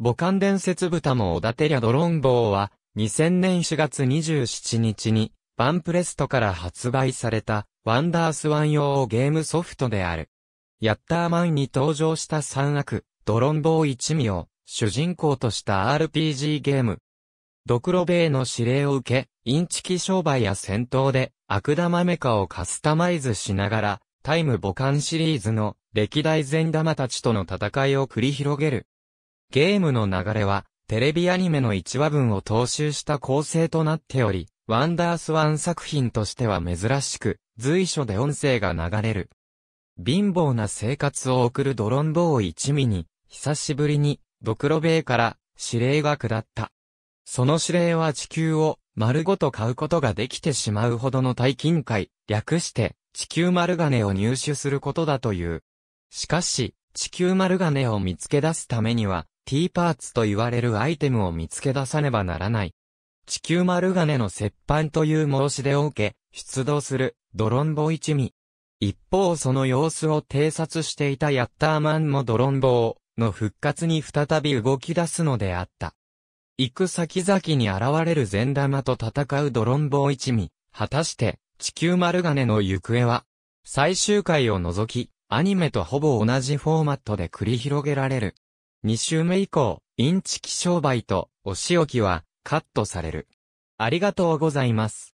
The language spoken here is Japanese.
母艦伝説豚もおだてりゃドロンボーは、2000年4月27日に、バンプレストから発売された、ワンダースワン用ゲームソフトである。ヤッターマンに登場した三悪、ドロンボー一味を、主人公とした RPG ゲーム。ドクロベイの指令を受け、インチキ商売や戦闘で、悪玉メカをカスタマイズしながら、タイム母艦シリーズの歴代善玉たちとの戦いを繰り広げるゲームの流れは、テレビアニメの1話分を踏襲した構成となっており、ワンダースワン作品としては珍しく、随所で音声が流れる。貧乏な生活を送るドロンボー一味に、久しぶりに、ドクロベイから指令が下った。その指令は地球を丸ごと買うことができてしまうほどの大金塊、略して地球丸金を入手することだという。しかし、地球丸金を見つけ出すためには、T パーツと言われるアイテムを見つけ出さねばならない。地球丸金の折半という申し出を受け、出動する、ドロンボ一味。一方その様子を偵察していたヤッターマンもドロンボの復活に再び動き出すのであった。行く先々に現れる善玉と戦うドロンボ一味。果たして、地球丸金の行方は、最終回を除き、アニメとほぼ同じフォーマットで繰り広げられる。2週目以降、インチキ商売とお仕置きはカットされる。ありがとうございます。